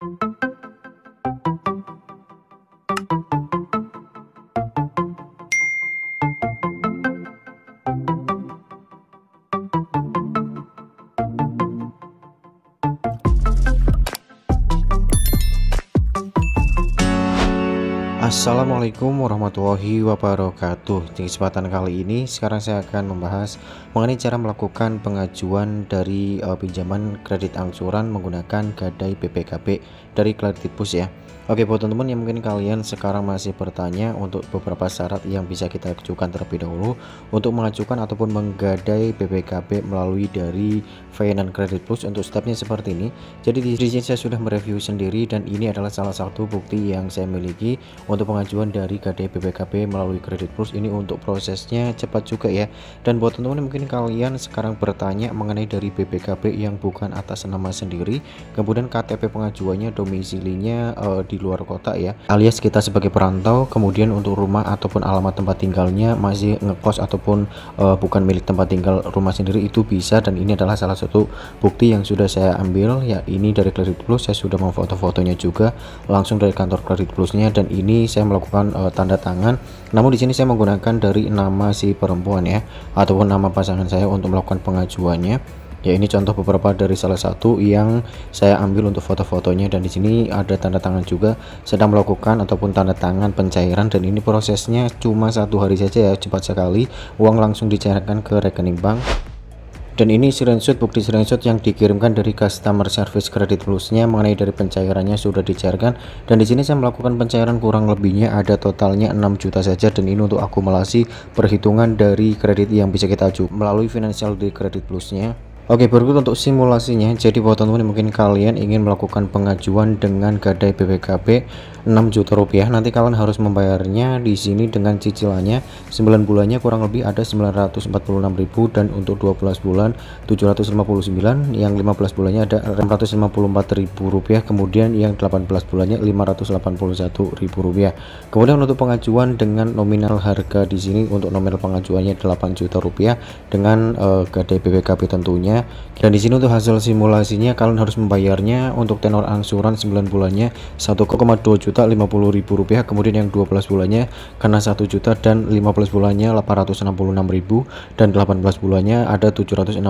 Thank you. Assalamualaikum warahmatullahi wabarakatuh Di kesempatan kali ini sekarang saya akan membahas mengenai cara melakukan pengajuan dari uh, pinjaman kredit angsuran menggunakan gadai BPKB dari Kreditbus ya Oke buat teman-teman yang mungkin kalian sekarang masih bertanya untuk beberapa syarat yang bisa kita ajukan terlebih dahulu untuk mengajukan ataupun menggadai BPKB melalui dari Finance Credit Plus untuk stepnya seperti ini. Jadi di sini saya sudah mereview sendiri dan ini adalah salah satu bukti yang saya miliki untuk pengajuan dari gadai BPKB melalui Credit Plus ini untuk prosesnya cepat juga ya. Dan buat teman-teman mungkin kalian sekarang bertanya mengenai dari BPKB yang bukan atas nama sendiri, kemudian KTP pengajuannya domisilinya uh, di di luar kota ya alias kita sebagai perantau kemudian untuk rumah ataupun alamat tempat tinggalnya masih ngekos ataupun uh, bukan milik tempat tinggal rumah sendiri itu bisa dan ini adalah salah satu bukti yang sudah saya ambil ya ini dari Kredit Plus saya sudah memfoto-fotonya juga langsung dari kantor Kredit Plusnya dan ini saya melakukan uh, tanda tangan namun di sini saya menggunakan dari nama si perempuan ya ataupun nama pasangan saya untuk melakukan pengajuannya Ya ini contoh beberapa dari salah satu yang saya ambil untuk foto-fotonya dan di sini ada tanda tangan juga sedang melakukan ataupun tanda tangan pencairan dan ini prosesnya cuma satu hari saja ya cepat sekali uang langsung dicairkan ke rekening bank dan ini screenshot bukti screenshot yang dikirimkan dari customer service kredit plusnya mengenai dari pencairannya sudah dicairkan dan di sini saya melakukan pencairan kurang lebihnya ada totalnya 6 juta saja dan ini untuk akumulasi perhitungan dari kredit yang bisa kita ajukan melalui financial di kredit plusnya Oke berikut untuk simulasinya jadi buat teman-teman mungkin kalian ingin melakukan pengajuan dengan gadai BPKB 6 juta rupiah nanti kalian harus membayarnya di sini dengan cicilannya 9 bulannya kurang lebih ada ribu dan untuk 12 bulan 759 yang 15 bulannya ada ribu rupiah kemudian yang 18 bulannya ribu rupiah kemudian untuk pengajuan dengan nominal harga di sini untuk nominal pengajuannya 8 juta rupiah dengan uh, gadai BPKB tentunya ya. Dan di sini untuk hasil simulasinya kalian harus membayarnya untuk tenor angsuran 9 bulannya 1,2 juta 50 ribu rupiah kemudian yang 12 bulannya kena 1 juta dan 15 bulannya 866 ribu dan 18 bulannya ada 769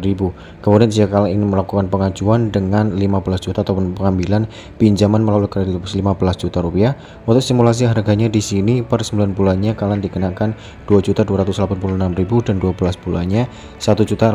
ribu kemudian jika kalian ingin melakukan pengajuan dengan 15 juta ataupun pengambilan pinjaman melalui kredit 15 juta rupiah untuk simulasi harganya di sini per 9 bulannya kalian dikenakan 2 juta ribu dan 12 bulannya 1 juta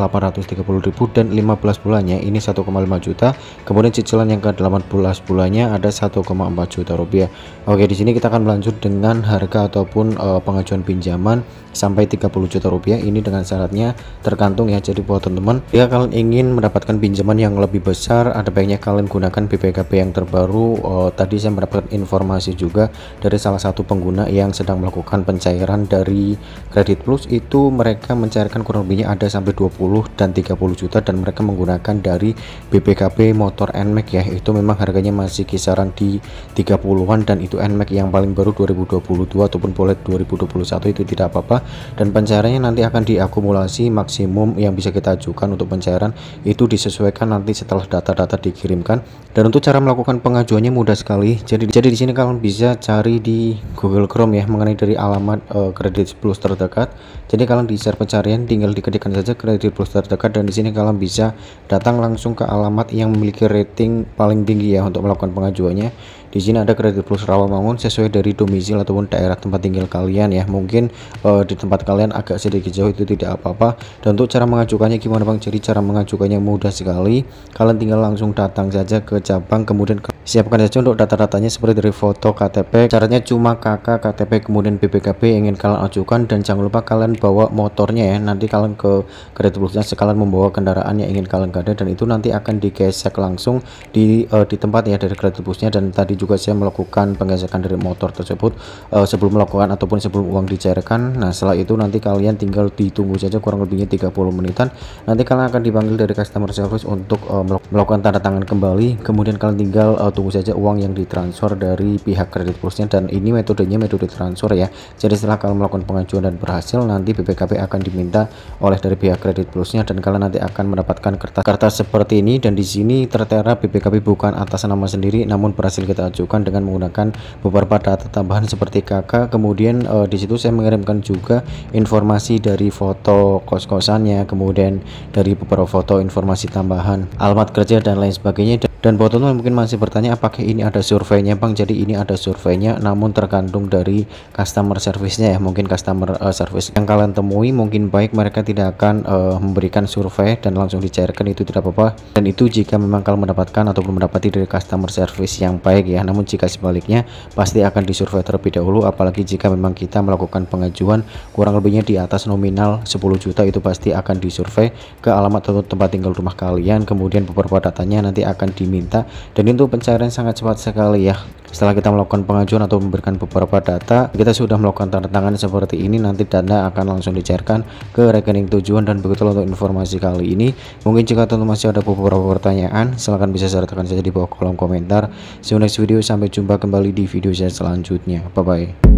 ribu dan 15 bulannya ini 1,5 juta kemudian cicilan yang ke 18 bulannya ada 1,4 juta rupiah Oke di sini kita akan melanjut dengan harga ataupun e, pengajuan pinjaman sampai 30 juta rupiah ini dengan syaratnya tergantung ya jadi buat teman-teman jika kalian ingin mendapatkan pinjaman yang lebih besar ada baiknya kalian gunakan bpkp yang terbaru e, tadi saya mendapatkan informasi juga dari salah satu pengguna yang sedang melakukan pencairan dari kredit plus itu mereka mencairkan kurang lebihnya ada sampai 20 dan 30 30 juta dan mereka menggunakan dari BPKB motor NMAX ya itu memang harganya masih kisaran di 30-an dan itu NMAX yang paling baru 2022 ataupun boleh 2021 itu tidak apa-apa dan pencairannya nanti akan diakumulasi maksimum yang bisa kita ajukan untuk pencairan itu disesuaikan nanti setelah data-data dikirimkan dan untuk cara melakukan pengajuannya mudah sekali jadi jadi di sini kalian bisa cari di Google Chrome ya mengenai dari alamat uh, kredit plus terdekat jadi kalian di share pencarian tinggal diketikkan saja kredit plus terdekat dan di sini kalian bisa datang langsung ke alamat yang memiliki rating paling tinggi ya untuk melakukan pengajuannya di sini ada kredit plus Rawamangun sesuai dari domisil ataupun daerah tempat tinggal kalian ya. Mungkin uh, di tempat kalian agak sedikit jauh itu tidak apa-apa. Dan untuk cara mengajukannya gimana Bang? Jadi cara mengajukannya mudah sekali. Kalian tinggal langsung datang saja ke cabang kemudian ke siapkan saja untuk data-datanya seperti dari foto KTP. Caranya cuma KK KTP kemudian BPKB ingin kalian ajukan dan jangan lupa kalian bawa motornya ya. Nanti kalian ke kredit plusnya sekalian membawa kendaraan yang ingin kalian gada dan itu nanti akan digesek langsung di uh, di tempat ya dari kredit plusnya dan tadi juga saya melakukan penggesekan dari motor tersebut uh, sebelum melakukan ataupun sebelum uang dicairkan nah setelah itu nanti kalian tinggal ditunggu saja kurang lebihnya 30 menitan nanti kalian akan dipanggil dari customer service untuk uh, melakukan tanda tangan kembali kemudian kalian tinggal uh, tunggu saja uang yang ditransfer dari pihak kredit plusnya dan ini metodenya metode transfer ya jadi setelah kalian melakukan pengajuan dan berhasil nanti bpkp akan diminta oleh dari pihak kredit plusnya dan kalian nanti akan mendapatkan kertas kertas seperti ini dan di sini tertera bpkp bukan atas nama sendiri namun berhasil kita ajukan dengan menggunakan beberapa data tambahan seperti KK kemudian e, di situ saya mengirimkan juga informasi dari foto kos-kosannya kemudian dari beberapa foto informasi tambahan alamat kerja dan lain sebagainya dan dan teman mungkin masih bertanya apakah ini ada surveinya Bang jadi ini ada surveinya namun tergantung dari customer service-nya ya mungkin customer uh, service yang kalian temui mungkin baik mereka tidak akan uh, memberikan survei dan langsung dicairkan itu tidak apa-apa dan itu jika memang kalian mendapatkan atau mendapati dari customer service yang baik ya namun jika sebaliknya pasti akan disurvei terlebih dahulu apalagi jika memang kita melakukan pengajuan kurang lebihnya di atas nominal 10 juta itu pasti akan disurvei ke alamat atau tempat tinggal rumah kalian kemudian beberapa datanya nanti akan diminta diminta dan itu pencairan sangat cepat sekali ya setelah kita melakukan pengajuan atau memberikan beberapa data kita sudah melakukan tanda tangan seperti ini nanti dana akan langsung dicairkan ke rekening tujuan dan begitulah untuk informasi kali ini mungkin jika tentu masih ada beberapa pertanyaan silahkan bisa sertakan saja di bawah kolom komentar see you next video sampai jumpa kembali di video saya selanjutnya bye bye